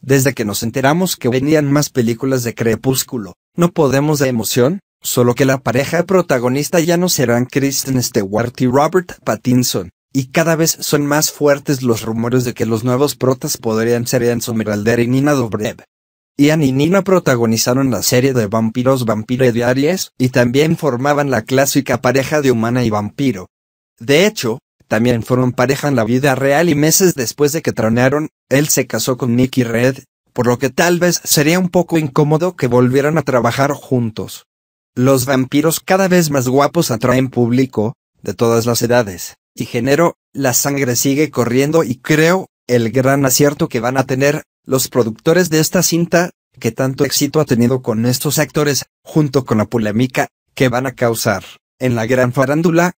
Desde que nos enteramos que venían más películas de Crepúsculo, no podemos de emoción, solo que la pareja protagonista ya no serán Kristen Stewart y Robert Pattinson, y cada vez son más fuertes los rumores de que los nuevos protas podrían ser Ian Somerhalder y Nina Dobrev. Ian y Nina protagonizaron la serie de vampiros Vampire Diaries y también formaban la clásica pareja de humana y vampiro. De hecho, también fueron pareja en la vida real y meses después de que tranearon, él se casó con Nicky Red, por lo que tal vez sería un poco incómodo que volvieran a trabajar juntos. Los vampiros cada vez más guapos atraen público, de todas las edades, y género, la sangre sigue corriendo y creo, el gran acierto que van a tener, los productores de esta cinta, que tanto éxito ha tenido con estos actores, junto con la polémica, que van a causar, en la gran farándula,